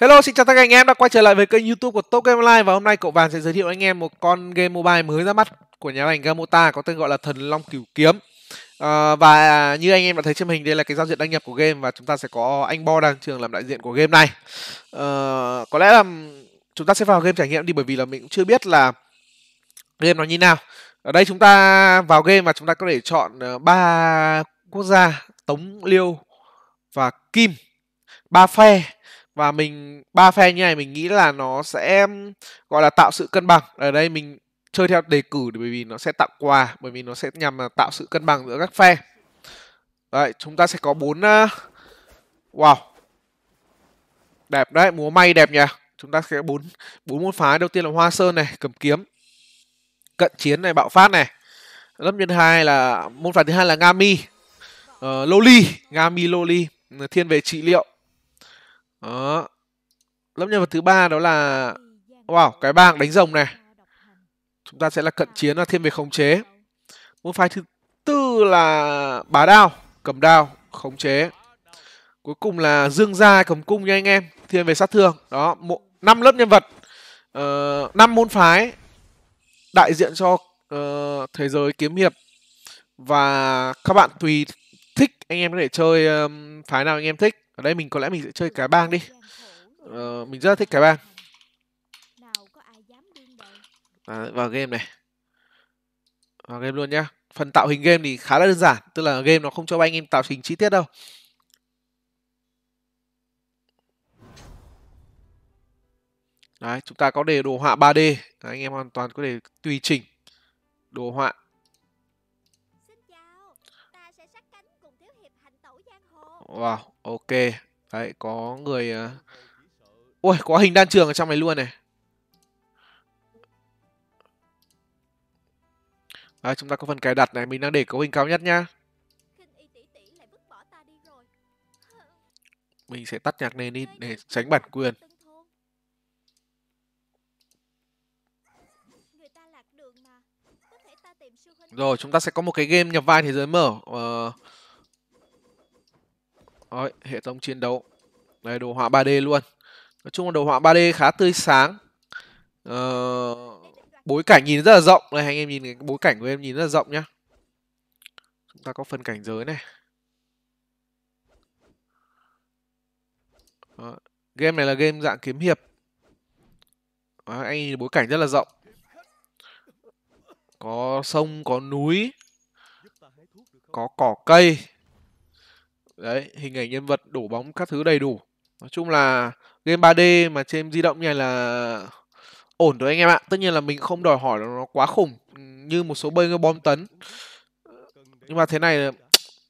Hello, xin chào tất cả anh em đã quay trở lại với kênh YouTube của Top Game Online và hôm nay cậu Vàng sẽ giới thiệu anh em một con game mobile mới ra mắt của nhà lành Gamota có tên gọi là Thần Long Cửu Kiếm. À, và như anh em đã thấy trên hình đây là cái giao diện đăng nhập của game và chúng ta sẽ có anh Bo đang trường làm đại diện của game này. À, có lẽ là chúng ta sẽ vào game trải nghiệm đi bởi vì là mình cũng chưa biết là game nó như nào. Ở đây chúng ta vào game và chúng ta có thể chọn ờ, ba quốc gia Tống, Liêu và Kim, ba phe và mình ba phe như này mình nghĩ là nó sẽ gọi là tạo sự cân bằng ở đây mình chơi theo đề cử bởi vì nó sẽ tặng quà bởi vì nó sẽ nhằm tạo sự cân bằng giữa các phe đấy chúng ta sẽ có bốn wow đẹp đấy múa may đẹp nhỉ chúng ta sẽ bốn bốn môn phái đầu tiên là hoa sơn này cầm kiếm cận chiến này bạo phát này lớp nhân hai là môn phái thứ hai là ngami uh, ờ, loli ngami loli thiên về trị liệu đó. Lớp nhân vật thứ ba đó là wow, cái bảng đánh rồng này. Chúng ta sẽ là cận chiến và thêm về khống chế. Môn phái thứ tư là bá đao, cầm đao, khống chế. Cuối cùng là dương gia cầm cung nha anh em, thiên về sát thương. Đó, năm lớp nhân vật, ờ, năm uh, môn phái đại diện cho uh, thế giới kiếm hiệp và các bạn tùy thích anh em có thể chơi um, phái nào anh em thích ở đây mình có lẽ mình sẽ chơi cá bang đi ờ, mình rất là thích cá bang à, vào game này vào game luôn nhá phần tạo hình game thì khá là đơn giản tức là game nó không cho anh em tạo hình chi tiết đâu Đấy, chúng ta có đề đồ họa 3D Đấy, anh em hoàn toàn có thể tùy chỉnh đồ họa Wow Ok. Đấy, có người... À, ui, có hình đan trường ở trong này luôn này. Đấy, chúng ta có phần cài đặt này. Mình đang để cấu hình cao nhất nhá. Mình sẽ tắt nhạc này đi để tránh bản quyền. Rồi, chúng ta sẽ có một cái game nhập vai thế giới mở. Uh, Đấy, hệ thống chiến đấu. Đây đồ họa 3D luôn. Nói chung là đồ họa 3D khá tươi sáng. Ờ, bối cảnh nhìn rất là rộng. Đây anh em nhìn cái bối cảnh của em nhìn rất là rộng nhá. Chúng ta có phân cảnh giới này. Đó. Game này là game dạng kiếm hiệp. Đó, anh nhìn bối cảnh rất là rộng. Có sông, có núi, có cỏ cây đấy hình ảnh nhân vật đổ bóng các thứ đầy đủ nói chung là game 3D mà trên di động này là ổn rồi anh em ạ tất nhiên là mình không đòi hỏi là nó quá khủng như một số bơi bom tấn nhưng mà thế này là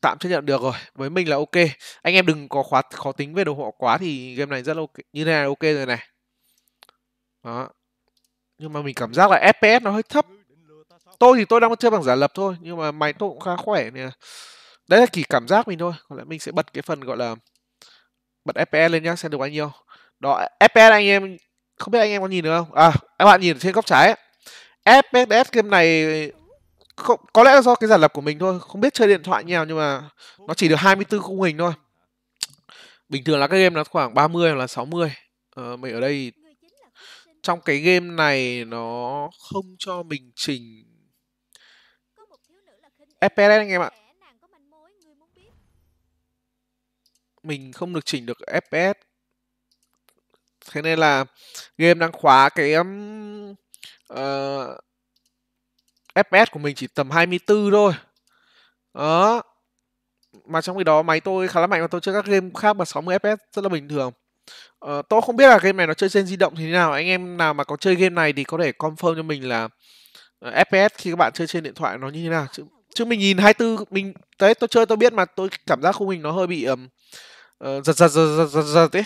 tạm chấp nhận được rồi với mình là ok anh em đừng có khóa khó tính về đồ họa quá thì game này rất là ok như thế này là ok rồi này đó nhưng mà mình cảm giác là fps nó hơi thấp tôi thì tôi đang chơi bằng giả lập thôi nhưng mà máy tôi cũng khá khỏe nè đấy là chỉ cảm giác mình thôi còn lại mình sẽ bật cái phần gọi là bật fps lên nhá xem được bao nhiêu đó fps anh em không biết anh em có nhìn được không à các bạn nhìn ở trên góc trái ấy. fps game này không, có lẽ là do cái giả lập của mình thôi không biết chơi điện thoại như nhưng mà nó chỉ được 24 khung hình thôi bình thường là cái game nó khoảng 30 hoặc là 60 ờ, mình ở đây trong cái game này nó không cho mình chỉnh FPS anh em ạ mình không được chỉnh được fps thế nên là game đang khóa cái um, uh, ờ, fps của mình chỉ tầm 24 thôi đó mà trong khi đó máy tôi khá là mạnh và tôi chơi các game khác mà 60 fps rất là bình thường Ờ, tôi không biết là game này nó chơi trên di động thế nào anh em nào mà có chơi game này thì có thể confirm cho mình là uh, ờ, fps khi các bạn chơi trên điện thoại nó như thế nào chứ, chứ mình nhìn 24 mình đấy tôi chơi tôi biết mà tôi cảm giác khung hình nó hơi bị um, uh, giật, giật giật giật giật giật ấy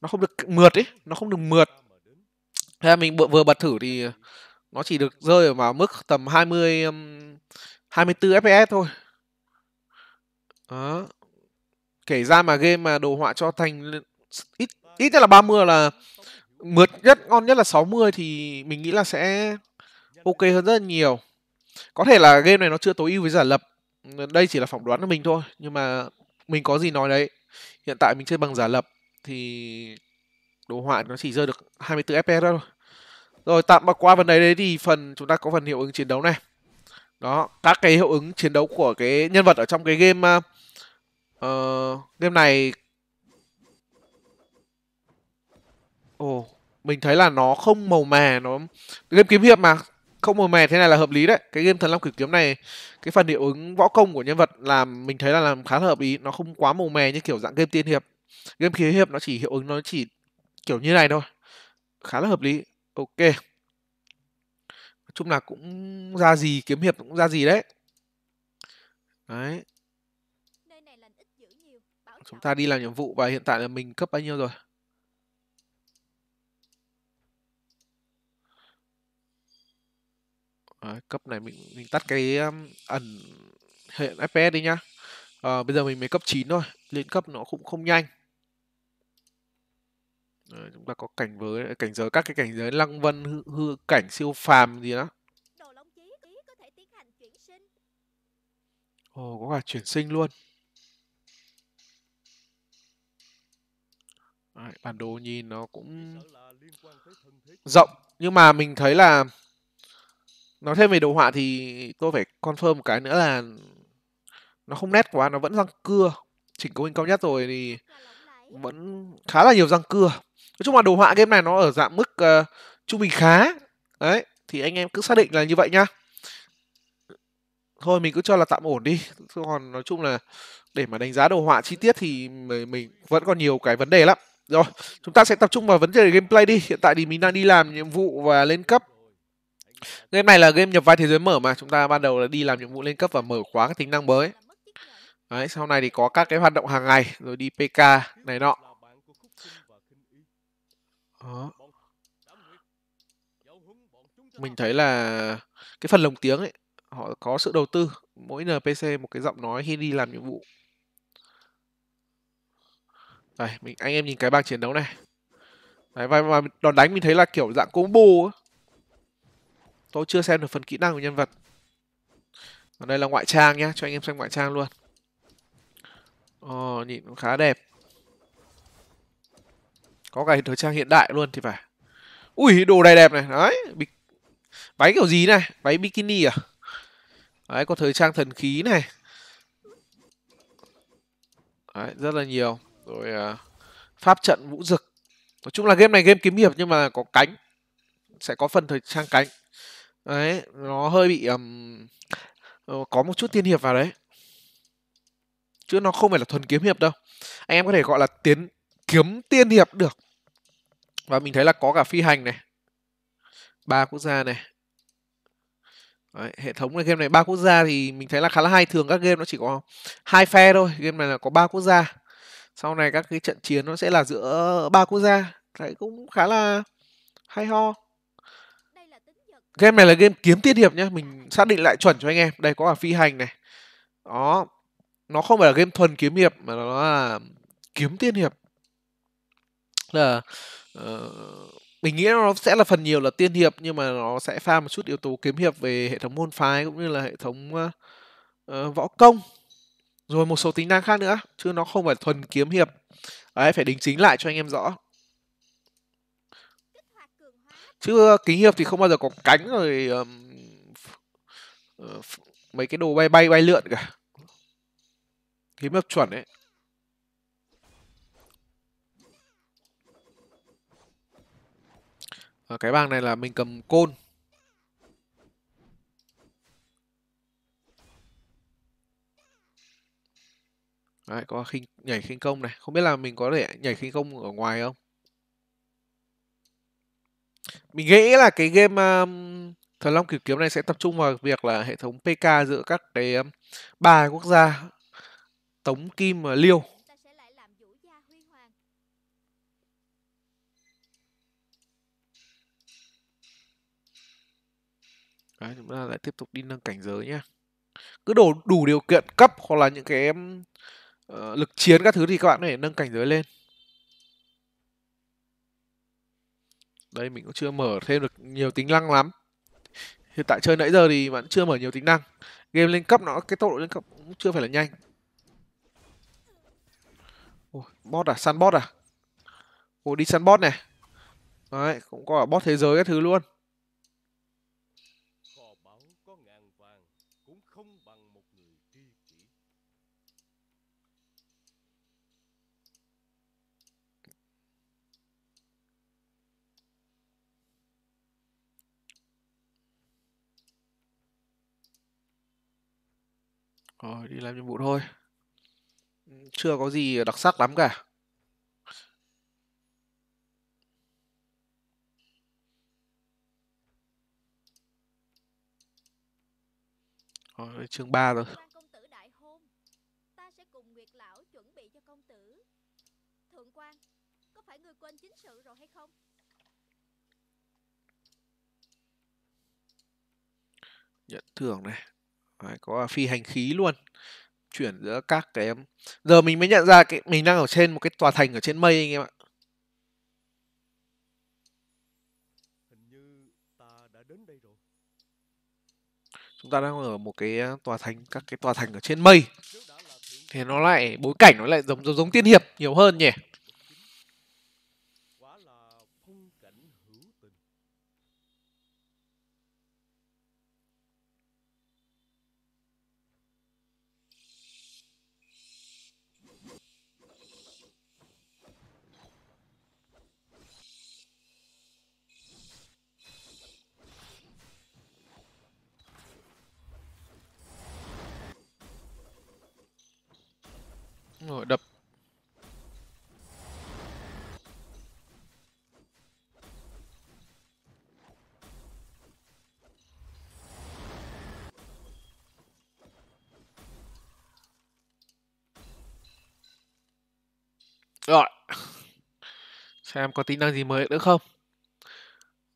nó không được mượt ấy nó không được mượt thế là mình vừa bật thử thì nó chỉ được rơi vào mức tầm 20 um, 24 fps thôi đó kể ra mà game mà đồ họa cho thành ít ít nhất là 30 là mượt nhất ngon nhất là 60 thì mình nghĩ là sẽ ok hơn rất là nhiều có thể là game này nó chưa tối ưu với giả lập đây chỉ là phỏng đoán của mình thôi nhưng mà mình có gì nói đấy hiện tại mình chơi bằng giả lập thì đồ họa nó chỉ rơi được 24 fps thôi rồi tạm bỏ qua phần đấy đấy thì phần chúng ta có phần hiệu ứng chiến đấu này đó các cái hiệu ứng chiến đấu của cái nhân vật ở trong cái game uh, game này ồ oh, mình thấy là nó không màu mè nó game kiếm hiệp mà không mờ mè thế này là hợp lý đấy cái game thần long cửu kiếm này cái phần hiệu ứng võ công của nhân vật làm mình thấy là làm khá là hợp ý nó không quá màu mè như kiểu dạng game tiên hiệp game khí hiệp nó chỉ hiệu ứng nó chỉ kiểu như này thôi khá là hợp lý ok nói chung là cũng ra gì kiếm hiệp cũng ra gì đấy đấy chúng ta đi làm nhiệm vụ và hiện tại là mình cấp bao nhiêu rồi Đấy, cấp này mình mình tắt cái um, ẩn hệ FPS đi nhá. À, bây giờ mình mới cấp 9 thôi, lên cấp nó cũng không nhanh. Đấy, chúng ta có cảnh với cảnh giới các cái cảnh giới lăng vân hư, hư cảnh siêu phàm gì đó. Ồ, oh, có cả chuyển sinh luôn. Đấy, bản đồ nhìn nó cũng rộng nhưng mà mình thấy là nói thêm về đồ họa thì tôi phải confirm một cái nữa là nó không nét quá nó vẫn răng cưa chỉnh cấu hình cao nhất rồi thì vẫn khá là nhiều răng cưa nói chung là đồ họa game này nó ở dạng mức uh, trung bình khá đấy thì anh em cứ xác định là như vậy nhá thôi mình cứ cho là tạm ổn đi còn nói chung là để mà đánh giá đồ họa chi tiết thì mình vẫn còn nhiều cái vấn đề lắm rồi chúng ta sẽ tập trung vào vấn đề gameplay đi hiện tại thì mình đang đi làm nhiệm vụ và lên cấp Game này là game nhập vai thế giới mở mà chúng ta ban đầu là đi làm nhiệm vụ lên cấp và mở khóa các tính năng mới. Đấy, sau này thì có các cái hoạt động hàng ngày rồi đi PK này nọ. Đó. Mình thấy là cái phần lồng tiếng ấy họ có sự đầu tư, mỗi NPC một cái giọng nói khi đi làm nhiệm vụ. Đây, mình anh em nhìn cái bảng chiến đấu này. Đấy, và, và đòn đánh mình thấy là kiểu dạng combo ấy tôi chưa xem được phần kỹ năng của nhân vật ở đây là ngoại trang nhá cho anh em xem ngoại trang luôn Ồ, nhìn cũng khá đẹp có cả thời trang hiện đại luôn thì phải ui đồ này đẹp này đấy bịch váy kiểu gì này váy bikini à đấy có thời trang thần khí này đấy, rất là nhiều rồi uh, pháp trận vũ dực nói chung là game này game kiếm hiệp nhưng mà có cánh sẽ có phần thời trang cánh Đấy, nó hơi bị um, có một chút tiên hiệp vào đấy. Chứ nó không phải là thuần kiếm hiệp đâu. Anh em có thể gọi là tiến kiếm tiên hiệp được. Và mình thấy là có cả phi hành này. Ba quốc gia này. Đấy, hệ thống này game này ba quốc gia thì mình thấy là khá là hay thường các game nó chỉ có hai phe thôi game này là có ba quốc gia sau này các cái trận chiến nó sẽ là giữa ba quốc gia đấy cũng khá là hay ho game này là game kiếm tiết hiệp nhé mình xác định lại chuẩn cho anh em đây có cả phi hành này đó nó không phải là game thuần kiếm hiệp mà nó là kiếm tiên hiệp là uh, mình nghĩ nó sẽ là phần nhiều là tiên hiệp nhưng mà nó sẽ pha một chút yếu tố kiếm hiệp về hệ thống môn phái cũng như là hệ thống uh, uh, võ công rồi một số tính năng khác nữa chứ nó không phải thuần kiếm hiệp đấy phải đính chính lại cho anh em rõ chứ ờ, kính hiệp thì không bao giờ có cánh rồi um, mấy cái đồ bay bay bay lượn cả kính hiệp chuẩn đấy Ở ờ, cái bảng này là mình cầm côn Đấy, có khinh, nhảy khinh công này không biết là mình có thể nhảy khinh công ở ngoài không mình nghĩ là cái game, um, Thần Long Cửu Kiếm này sẽ tập trung vào việc là hệ thống PK giữa các cái ba quốc gia Tống, Kim và Liêu. Đấy, chúng ta lại tiếp tục đi nâng cảnh giới nhé. Cứ đủ đủ điều kiện cấp hoặc là những cái uh, lực chiến các thứ thì các bạn có thể nâng cảnh giới lên. đây mình cũng chưa mở thêm được nhiều tính năng lắm hiện tại chơi nãy giờ thì vẫn chưa mở nhiều tính năng game lên cấp nó cái tốc độ lên cấp cũng chưa phải là nhanh Ôi, bot à săn bot à ồ đi săn bot này đấy cũng có bot thế giới các thứ luôn Rồi đi làm nhiệm vụ thôi. Ừ, chưa có gì đặc sắc lắm cả. Rồi chương 3 rồi. Thượng quan, có phải ngươi quên chính sự rồi hay không? Nhận thưởng này, Đấy, có phi hành khí luôn chuyển giữa các cái giờ mình mới nhận ra cái mình đang ở trên một cái tòa thành ở trên mây anh em ạ chúng ta đang ở một cái tòa thành các cái tòa thành ở trên mây thì nó lại bối cảnh nó lại giống giống, giống tiên hiệp nhiều hơn nhỉ xem có tính năng gì mới nữa không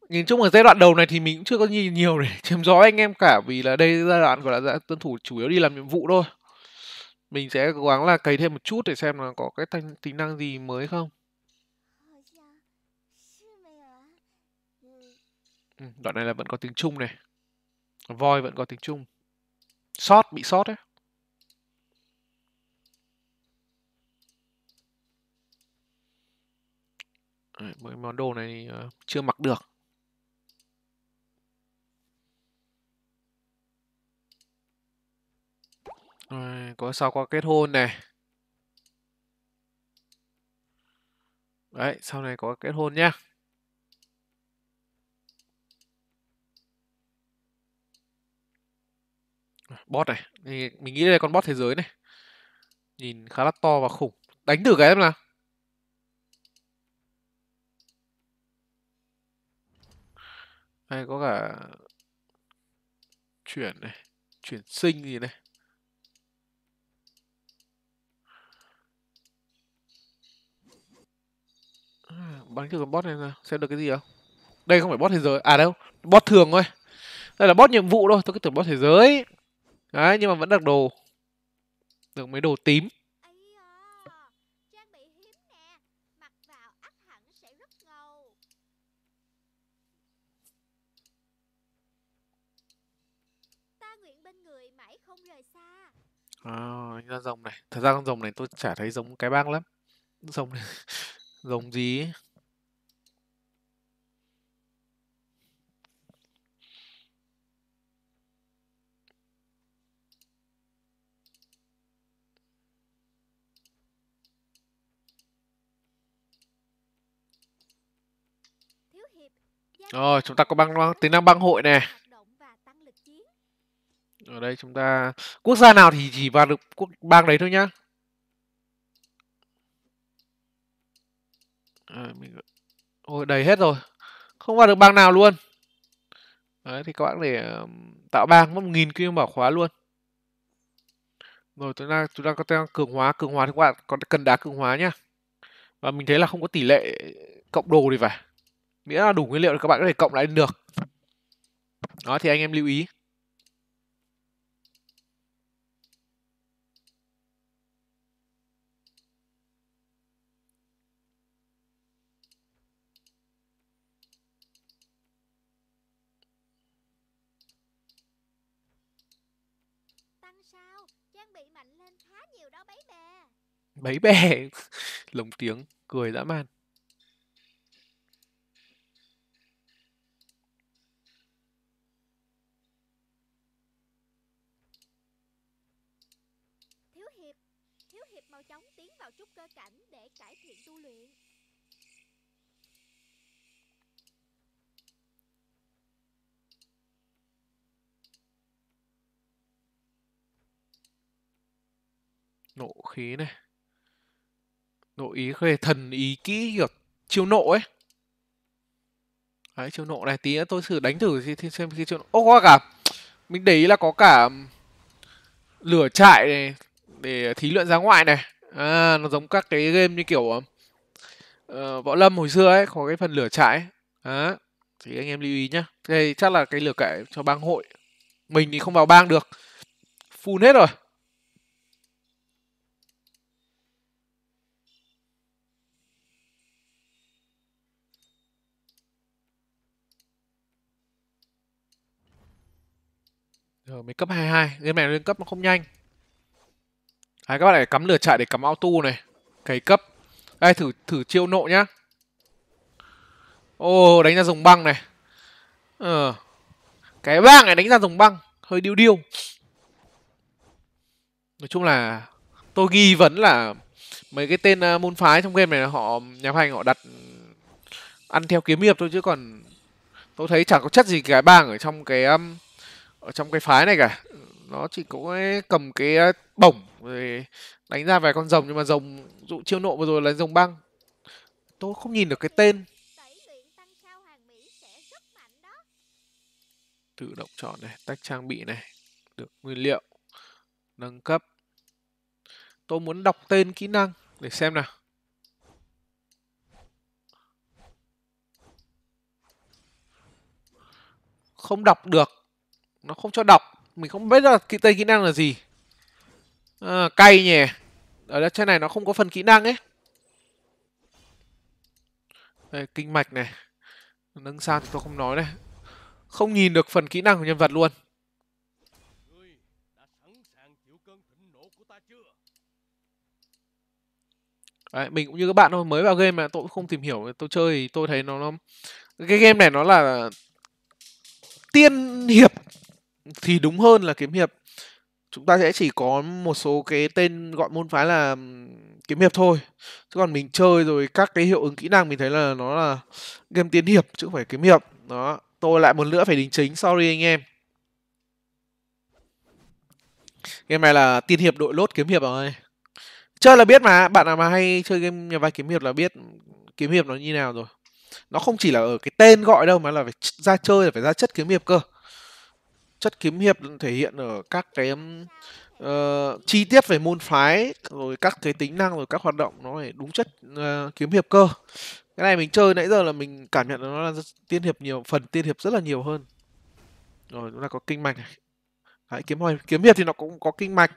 nhìn chung ở giai đoạn đầu này thì mình cũng chưa có nhìn nhiều để chiếm gió anh em cả vì là đây giai đoạn gọi là tuân thủ chủ yếu đi làm nhiệm vụ thôi mình sẽ cố gắng là cày thêm một chút để xem là có cái thanh, tính năng gì mới không ừ, đoạn này là vẫn có tiếng chung này voi vẫn có tiếng chung, sót bị sót đấy Đấy, mấy món đồ này ờ, chưa mặc được Rồi, có sao có kết hôn này Đấy, sau này có kết hôn nhá. Bot này, mình nghĩ đây là con bot thế giới này. Nhìn khá là to và khủng. Đánh thử cái em nào. Hay có cả chuyển này, chuyển sinh gì này. À, Bắn cái con bot này nào, xem được cái gì không? Đây không phải bot thế giới, à đâu, bot thường thôi. Đây là bot nhiệm vụ thôi, tôi cứ tưởng bot thế giới. Đấy, nhưng mà vẫn đặt đồ. Được mấy đồ tím. người mãi không rời xa à, anh ra rồng này thật ra con rồng này tôi chả thấy giống cái bác lắm rồng này rồng gì Rồi, chúng ta có băng tính năng băng hội này ở đây chúng ta quốc gia nào thì chỉ vào được quốc bang đấy thôi nhá à, mình... ôi đầy hết rồi không vào được bang nào luôn đấy thì các bạn để tạo bang mất một nghìn kim bảo khóa luôn rồi chúng ta chúng ta có cường hóa cường hóa thì các bạn còn cần đá cường hóa nhá và mình thấy là không có tỷ lệ cộng đồ thì phải miễn là đủ nguyên liệu thì các bạn có thể cộng lại được đó thì anh em lưu ý bấy bè lồng tiếng cười dã man. Thiếu hiệp, thiếu hiệp mau chóng tiến vào trúc cơ cảnh để cải thiện tu luyện. nộ khí này nội ý về thần ý kỹ kiểu chiêu nộ ấy đấy chiêu nộ này tí nữa tôi thử đánh thử xem khi chiêu nộ ô có cả mình để ý là có cả lửa trại này để thí luyện ra ngoại này à, nó giống các cái game như kiểu uh, võ lâm hồi xưa ấy có cái phần lửa trại À, thì anh em lưu ý nhá đây chắc là cái lửa cậy cho bang hội mình thì không vào bang được full hết rồi Rồi ờ, mới cấp 22, game này lên cấp nó không nhanh. Đấy, à, các bạn phải cắm lửa chạy để cắm auto này. Cấy cấp. Đây thử thử chiêu nộ nhá. Ô, đánh ra dùng băng này. Ờ. Cái bang này đánh ra dùng băng, hơi điêu điêu. Nói chung là tôi ghi vấn là mấy cái tên à, môn phái trong game này họ nhà hành họ đặt ăn theo kiếm hiệp thôi chứ còn tôi thấy chẳng có chất gì cái bang ở trong cái um, ở trong cái phái này cả nó chỉ có cái cầm cái à, bổng rồi đánh ra vài con rồng nhưng mà rồng dụ chiêu nộ vừa rồi là rồng băng tôi không nhìn được cái tên tự động chọn này tách trang bị này được nguyên liệu nâng cấp tôi muốn đọc tên kỹ năng để xem nào không đọc được nó không cho đọc mình không biết là kỹ tên kỹ năng là gì à, cay nhỉ ở đây trên này nó không có phần kỹ năng ấy Đây, kinh mạch này nâng sang thì tôi không nói đây không nhìn được phần kỹ năng của nhân vật luôn Đấy, mình cũng như các bạn thôi mới vào game mà tôi cũng không tìm hiểu tôi chơi thì tôi thấy nó, nó cái game này nó là tiên hiệp thì đúng hơn là kiếm hiệp chúng ta sẽ chỉ có một số cái tên gọi môn phái là kiếm hiệp thôi chứ còn mình chơi rồi các cái hiệu ứng kỹ năng mình thấy là nó là game tiến hiệp chứ không phải kiếm hiệp đó tôi lại một nữa phải đính chính sorry anh em game này là tiên hiệp đội lốt kiếm hiệp rồi chơi là biết mà bạn nào mà hay chơi game nhà vai kiếm hiệp là biết kiếm hiệp nó như nào rồi nó không chỉ là ở cái tên gọi đâu mà là phải ra chơi là phải ra chất kiếm hiệp cơ chất kiếm hiệp thể hiện ở các cái uh, chi tiết về môn phái rồi các cái tính năng rồi các hoạt động nó phải đúng chất uh, kiếm hiệp cơ cái này mình chơi nãy giờ là mình cảm nhận nó là tiên hiệp nhiều phần tiên hiệp rất là nhiều hơn rồi chúng ta có kinh mạch này Đấy, kiếm hồi kiếm hiệp thì nó cũng có kinh mạch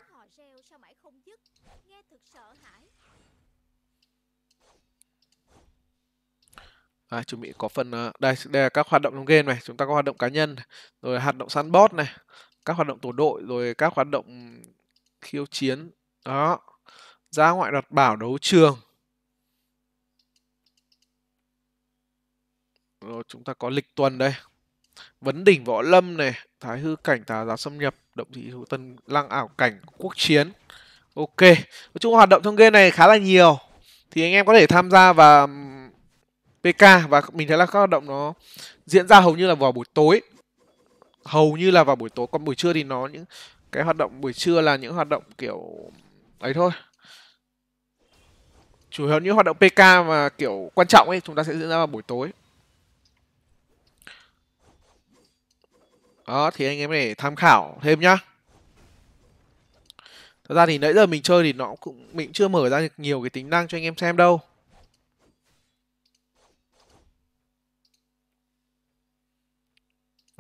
Đấy, chuẩn bị có phần ờ, đây đây là các hoạt động trong game này chúng ta có hoạt động cá nhân rồi hoạt động săn boss này các hoạt động tổ đội rồi các hoạt động khiêu chiến đó ra ngoại đặt bảo đấu trường rồi chúng ta có lịch tuần đây vấn đỉnh võ lâm này thái hư cảnh tà giáo xâm nhập động thị hữu tân lăng ảo cảnh quốc chiến ok nói chung hoạt động trong game này khá là nhiều thì anh em có thể tham gia và PK và mình thấy là các hoạt động nó diễn ra hầu như là vào buổi tối hầu như là vào buổi tối còn buổi trưa thì nó những cái hoạt động buổi trưa là những hoạt động kiểu ấy thôi chủ yếu những hoạt động PK mà kiểu quan trọng ấy chúng ta sẽ diễn ra vào buổi tối đó thì anh em để tham khảo thêm nhá thật ra thì nãy giờ mình chơi thì nó cũng mình cũng chưa mở ra nhiều cái tính năng cho anh em xem đâu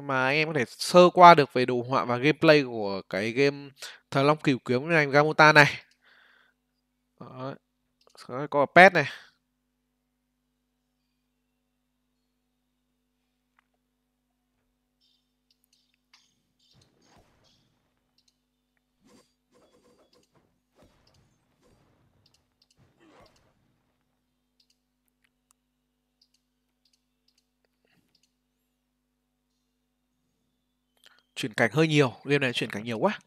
mà anh em có thể sơ qua được về đồ họa và gameplay của cái game Thần Long Cửu Kiếm của anh Gamuta này. Đó. Có pet này. chuyển cảnh hơi nhiều game này chuyển cảnh nhiều quá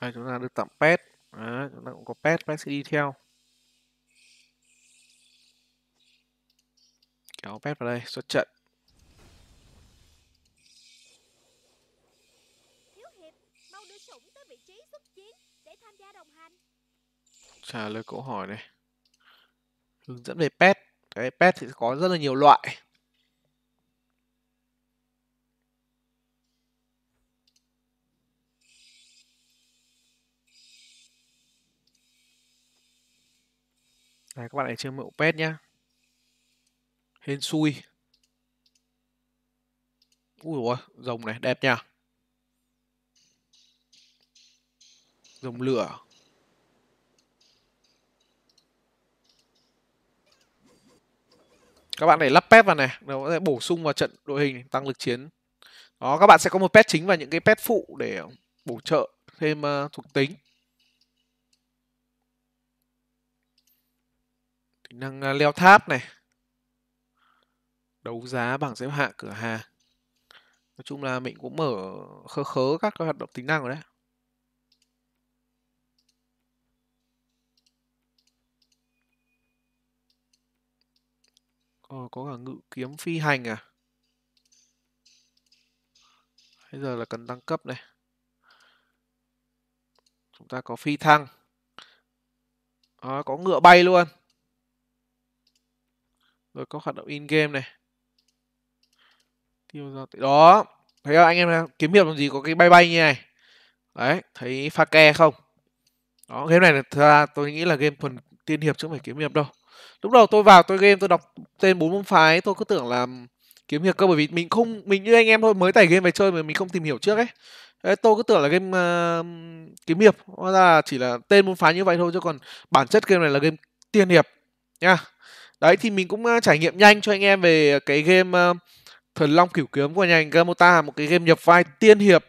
Đây, chúng ta được tặng pet Đấy, chúng ta cũng có pet pet sẽ đi theo kéo pet vào đây xuất trận trả lời câu hỏi này hướng dẫn về pet cái pet thì có rất là nhiều loại Đấy, à, các bạn hãy chơi mẫu pet nhá hên xui ui ôi rồng này đẹp nha rồng lửa các bạn để lắp pet vào này nó sẽ bổ sung vào trận đội hình tăng lực chiến đó các bạn sẽ có một pet chính và những cái pet phụ để bổ trợ thêm uh, thuộc tính kỹ năng uh, leo tháp này đấu giá bảng xếp hạng cửa hàng nói chung là mình cũng mở khớ khớ các hoạt động tính năng rồi đấy Ờ, có cả ngự kiếm phi hành à? Bây giờ là cần tăng cấp này. Chúng ta có phi thăng. À, có ngựa bay luôn. Rồi có hoạt động in-game này. Tiêu ra Đó. Thấy không anh em kiếm hiệp làm gì có cái bay bay như này. Đấy. Thấy pha ke không? Đó. Game này là, tôi nghĩ là game thuần tiên hiệp chứ không phải kiếm hiệp đâu lúc đầu tôi vào tôi game tôi đọc tên bốn môn phái tôi cứ tưởng là kiếm hiệp cơ bởi vì mình không mình như anh em thôi mới tải game về chơi mà mình không tìm hiểu trước ấy Đấy, tôi cứ tưởng là game uh, kiếm hiệp hóa ra chỉ là tên môn phái như vậy thôi chứ còn bản chất game này là game tiên hiệp nha đấy thì mình cũng ờ, trải nghiệm nhanh cho anh em về cái game uh, thần long cửu kiếm của nhà anh Gamota một cái game nhập vai tiên hiệp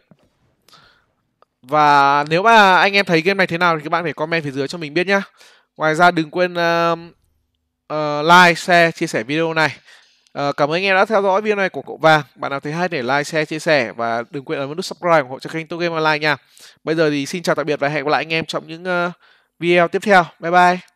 và nếu mà anh em thấy game này thế nào thì các bạn phải comment phía dưới cho mình biết nhá ngoài ra đừng quên uh, uh, like, share, chia sẻ video này. Uh, cảm ơn anh em đã theo dõi video này của cậu Vàng. Bạn nào thấy hay để like, share, chia sẻ và đừng quên ấn nút subscribe ủng hộ cho kênh Tô Game Online nha. Bây giờ thì xin chào tạm biệt và hẹn gặp lại anh em trong những uh, video tiếp theo. Bye bye.